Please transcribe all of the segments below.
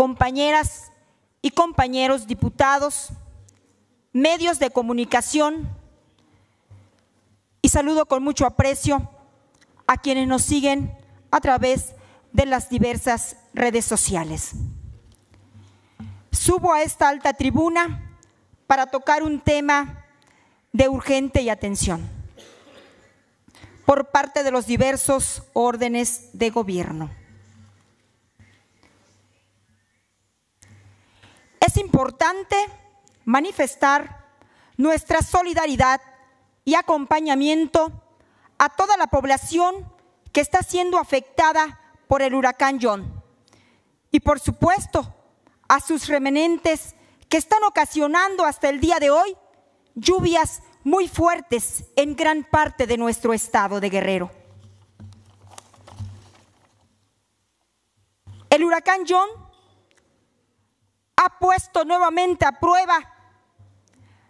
compañeras y compañeros diputados, medios de comunicación y saludo con mucho aprecio a quienes nos siguen a través de las diversas redes sociales. Subo a esta alta tribuna para tocar un tema de urgente y atención por parte de los diversos órdenes de gobierno. Es importante manifestar nuestra solidaridad y acompañamiento a toda la población que está siendo afectada por el huracán John. Y por supuesto, a sus remanentes que están ocasionando hasta el día de hoy lluvias muy fuertes en gran parte de nuestro estado de Guerrero. El huracán John ha puesto nuevamente a prueba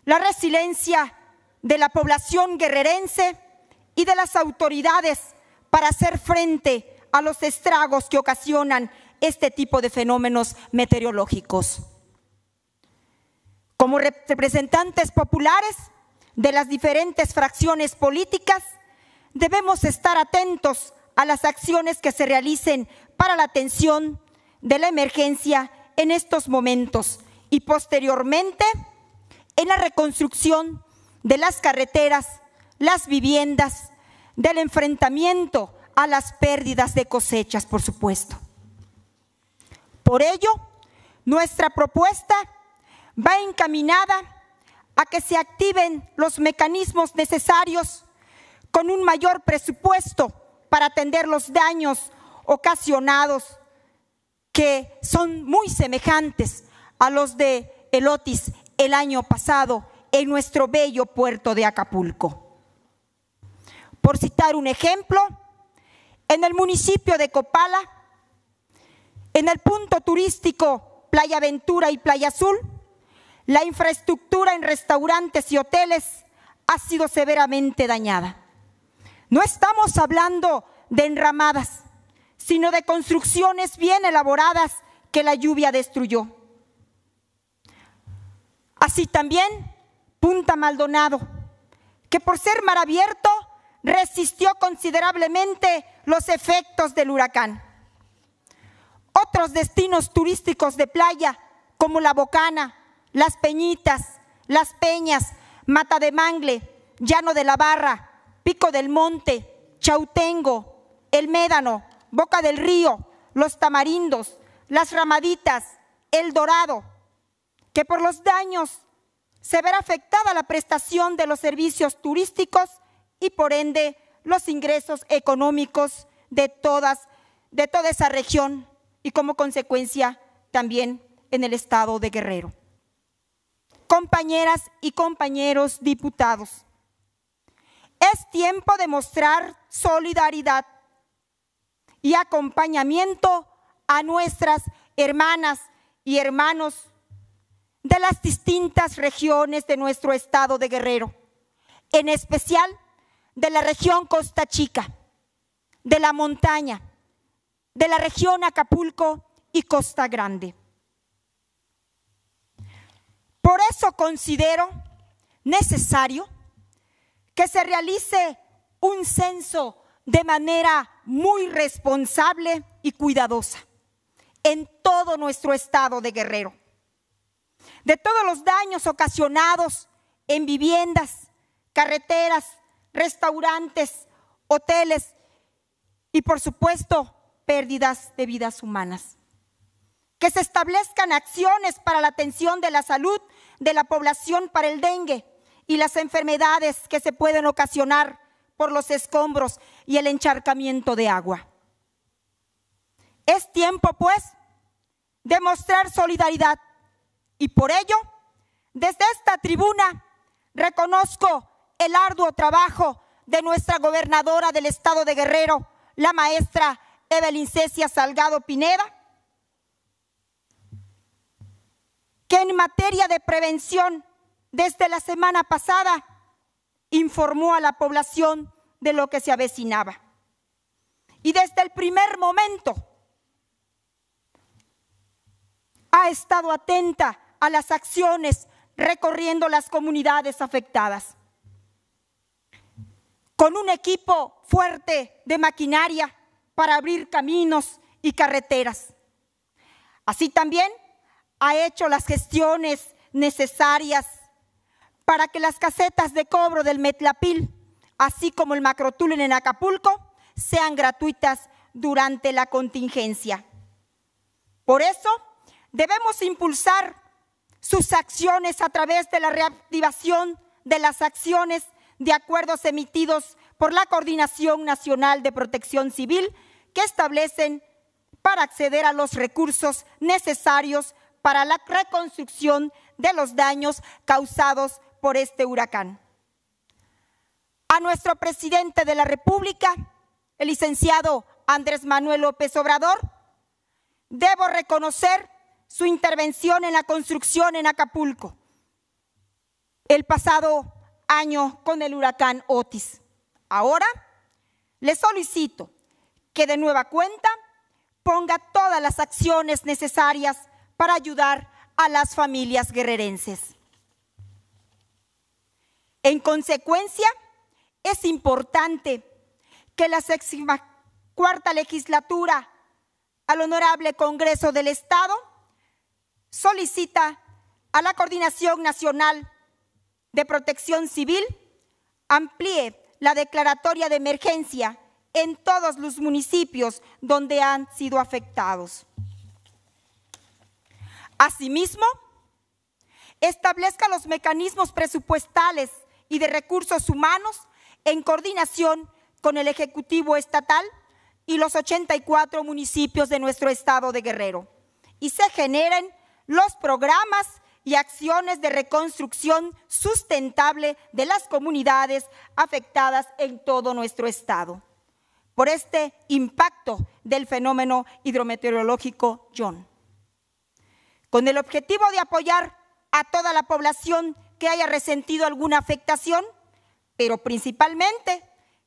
la resiliencia de la población guerrerense y de las autoridades para hacer frente a los estragos que ocasionan este tipo de fenómenos meteorológicos. Como representantes populares de las diferentes fracciones políticas, debemos estar atentos a las acciones que se realicen para la atención de la emergencia en estos momentos y posteriormente en la reconstrucción de las carreteras, las viviendas, del enfrentamiento a las pérdidas de cosechas, por supuesto. Por ello, nuestra propuesta va encaminada a que se activen los mecanismos necesarios con un mayor presupuesto para atender los daños ocasionados que son muy semejantes a los de El Otis el año pasado en nuestro bello puerto de Acapulco. Por citar un ejemplo, en el municipio de Copala, en el punto turístico Playa Ventura y Playa Azul, la infraestructura en restaurantes y hoteles ha sido severamente dañada. No estamos hablando de enramadas, sino de construcciones bien elaboradas que la lluvia destruyó. Así también Punta Maldonado, que por ser mar abierto resistió considerablemente los efectos del huracán. Otros destinos turísticos de playa, como La Bocana, Las Peñitas, Las Peñas, Mata de Mangle, Llano de la Barra, Pico del Monte, Chautengo, El Médano, Boca del Río, los tamarindos, las ramaditas, el dorado, que por los daños se verá afectada la prestación de los servicios turísticos y por ende los ingresos económicos de, de toda esa región y como consecuencia también en el estado de Guerrero. Compañeras y compañeros diputados, es tiempo de mostrar solidaridad y acompañamiento a nuestras hermanas y hermanos de las distintas regiones de nuestro estado de Guerrero, en especial de la región Costa Chica, de la montaña, de la región Acapulco y Costa Grande. Por eso considero necesario que se realice un censo de manera muy responsable y cuidadosa en todo nuestro estado de guerrero. De todos los daños ocasionados en viviendas, carreteras, restaurantes, hoteles y por supuesto pérdidas de vidas humanas. Que se establezcan acciones para la atención de la salud de la población para el dengue y las enfermedades que se pueden ocasionar por los escombros y el encharcamiento de agua. Es tiempo, pues, de mostrar solidaridad y por ello, desde esta tribuna, reconozco el arduo trabajo de nuestra gobernadora del estado de Guerrero, la maestra Evelyn Cecia Salgado Pineda, que en materia de prevención, desde la semana pasada, informó a la población de lo que se avecinaba. Y desde el primer momento ha estado atenta a las acciones recorriendo las comunidades afectadas. Con un equipo fuerte de maquinaria para abrir caminos y carreteras. Así también ha hecho las gestiones necesarias para que las casetas de cobro del Metlapil, así como el Macrotulen en Acapulco, sean gratuitas durante la contingencia. Por eso, debemos impulsar sus acciones a través de la reactivación de las acciones de acuerdos emitidos por la Coordinación Nacional de Protección Civil que establecen para acceder a los recursos necesarios para la reconstrucción de los daños causados por este huracán. A nuestro presidente de la República, el licenciado Andrés Manuel López Obrador, debo reconocer su intervención en la construcción en Acapulco el pasado año con el huracán Otis. Ahora le solicito que de nueva cuenta ponga todas las acciones necesarias para ayudar a las familias guerrerenses. En consecuencia, es importante que la sexta cuarta legislatura al Honorable Congreso del Estado solicita a la Coordinación Nacional de Protección Civil amplíe la declaratoria de emergencia en todos los municipios donde han sido afectados. Asimismo, establezca los mecanismos presupuestales y de Recursos Humanos en coordinación con el Ejecutivo Estatal y los 84 municipios de nuestro estado de Guerrero. Y se generen los programas y acciones de reconstrucción sustentable de las comunidades afectadas en todo nuestro estado por este impacto del fenómeno hidrometeorológico John. Con el objetivo de apoyar a toda la población que haya resentido alguna afectación, pero principalmente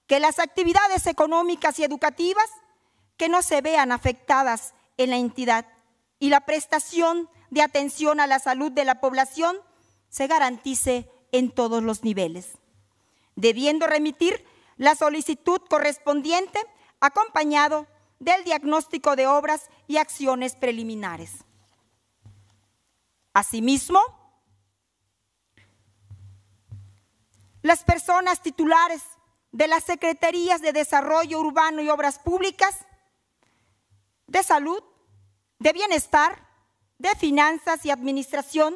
que las actividades económicas y educativas que no se vean afectadas en la entidad y la prestación de atención a la salud de la población se garantice en todos los niveles, debiendo remitir la solicitud correspondiente acompañado del diagnóstico de obras y acciones preliminares. Asimismo, las personas titulares de las Secretarías de Desarrollo Urbano y Obras Públicas, de Salud, de Bienestar, de Finanzas y Administración,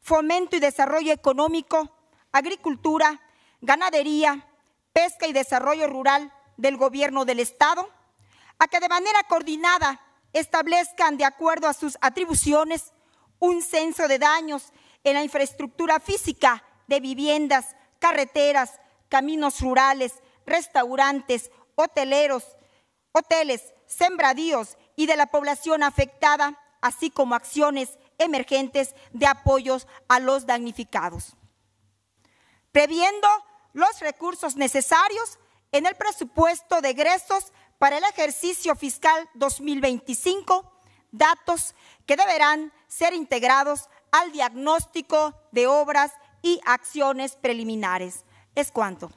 Fomento y Desarrollo Económico, Agricultura, Ganadería, Pesca y Desarrollo Rural del Gobierno del Estado, a que de manera coordinada establezcan, de acuerdo a sus atribuciones, un censo de daños en la infraestructura física de viviendas carreteras, caminos rurales, restaurantes, hoteleros, hoteles, sembradíos y de la población afectada, así como acciones emergentes de apoyos a los damnificados. Previendo los recursos necesarios en el presupuesto de egresos para el ejercicio fiscal 2025, datos que deberán ser integrados al diagnóstico de obras y acciones preliminares. Es cuanto.